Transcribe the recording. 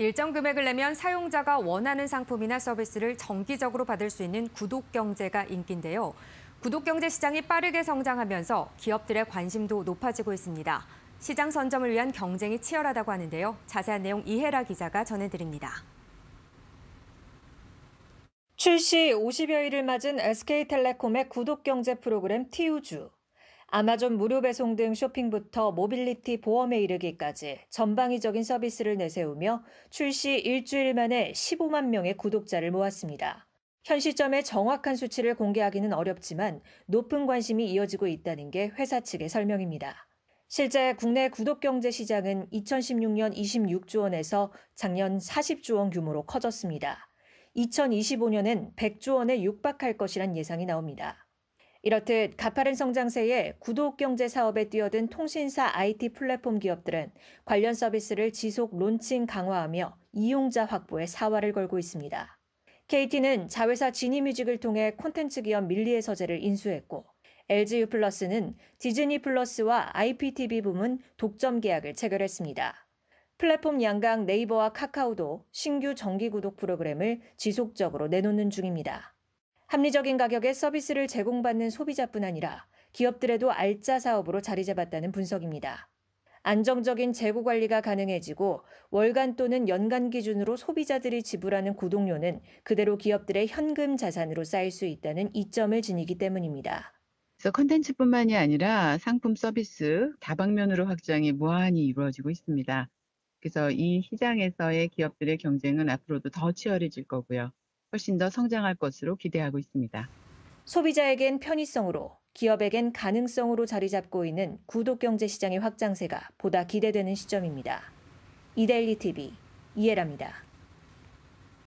일정 금액을 내면 사용자가 원하는 상품이나 서비스를 정기적으로 받을 수 있는 구독 경제가 인기인데요. 구독 경제 시장이 빠르게 성장하면서 기업들의 관심도 높아지고 있습니다. 시장 선점을 위한 경쟁이 치열하다고 하는데요. 자세한 내용 이혜라 기자가 전해드립니다. 출시 50여일을 맞은 SK텔레콤의 구독 경제 프로그램 티우주. 아마존 무료 배송 등 쇼핑부터 모빌리티 보험에 이르기까지 전방위적인 서비스를 내세우며 출시 일주일 만에 15만 명의 구독자를 모았습니다. 현 시점에 정확한 수치를 공개하기는 어렵지만 높은 관심이 이어지고 있다는 게 회사 측의 설명입니다. 실제 국내 구독경제 시장은 2016년 26조 원에서 작년 40조 원 규모로 커졌습니다. 2025년엔 100조 원에 육박할 것이란 예상이 나옵니다. 이렇듯 가파른 성장세에 구독경제 사업에 뛰어든 통신사 IT 플랫폼 기업들은 관련 서비스를 지속 론칭 강화하며 이용자 확보에 사활을 걸고 있습니다. KT는 자회사 지니뮤직을 통해 콘텐츠 기업 밀리의 서재를 인수했고 LGU 플러스는 디즈니 플러스와 IPTV 부문 독점 계약을 체결했습니다. 플랫폼 양강 네이버와 카카오도 신규 정기 구독 프로그램을 지속적으로 내놓는 중입니다. 합리적인 가격의 서비스를 제공받는 소비자뿐 아니라 기업들에도 알짜 사업으로 자리 잡았다는 분석입니다. 안정적인 재고 관리가 가능해지고 월간 또는 연간 기준으로 소비자들이 지불하는 구독료는 그대로 기업들의 현금 자산으로 쌓일 수 있다는 이점을 지니기 때문입니다. 그래서 컨텐츠뿐만이 아니라 상품 서비스 다방면으로 확장이 무한히 이루어지고 있습니다. 그래서 이 시장에서의 기업들의 경쟁은 앞으로도 더 치열해질 거고요. 훨씬 더 성장할 것으로 기대하고 있습니다. 소비자에겐 편의성으로, 기업에겐 가능성으로 자리 잡고 있는 구독경제 시장의 확장세가 보다 기대되는 시점입니다. 이데일리 TV 이해랍니다.